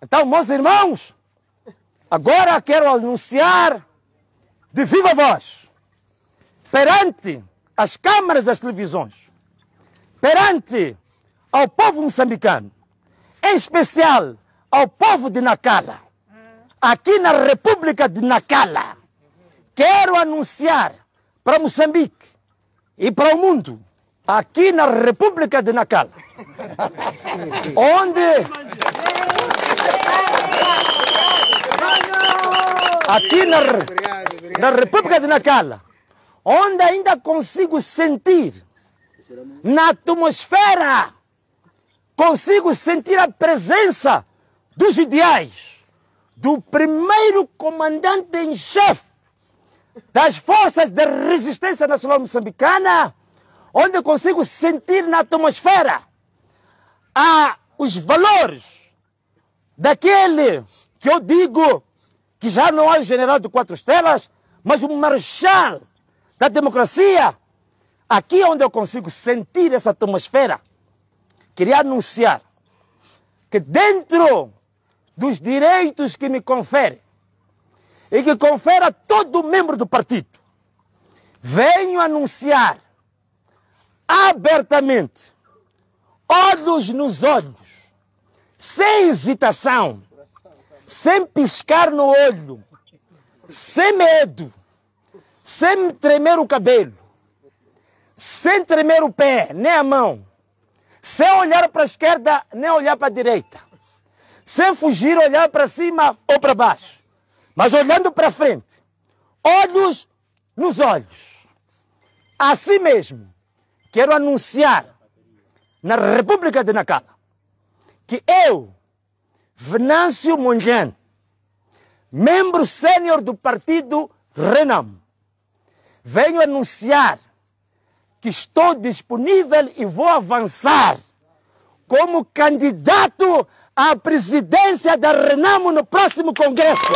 Então, meus irmãos, agora quero anunciar de viva voz, perante as câmaras das televisões, perante ao povo moçambicano, em especial ao povo de Nacala, aqui na República de Nacala, quero anunciar para Moçambique e para o mundo, aqui na República de Nacala, onde aqui na, na República de Nacala, onde ainda consigo sentir na atmosfera, consigo sentir a presença dos ideais do primeiro comandante em chefe das Forças de Resistência Nacional Moçambicana, onde consigo sentir na atmosfera a, ah, os valores daquele que eu digo que já não há o general de quatro estrelas, mas o marechal da democracia. Aqui é onde eu consigo sentir essa atmosfera. Queria anunciar que dentro dos direitos que me confere e que confere a todo membro do partido, venho anunciar abertamente, olhos nos olhos, sem hesitação, sem piscar no olho, sem medo, sem tremer o cabelo, sem tremer o pé, nem a mão, sem olhar para a esquerda, nem olhar para a direita, sem fugir, olhar para cima ou para baixo, mas olhando para frente, olhos nos olhos. Assim mesmo, quero anunciar na República de Nacala que eu Venâncio Mungen, membro sênior do partido Renamo. Venho anunciar que estou disponível e vou avançar como candidato à presidência da Renamo no próximo Congresso.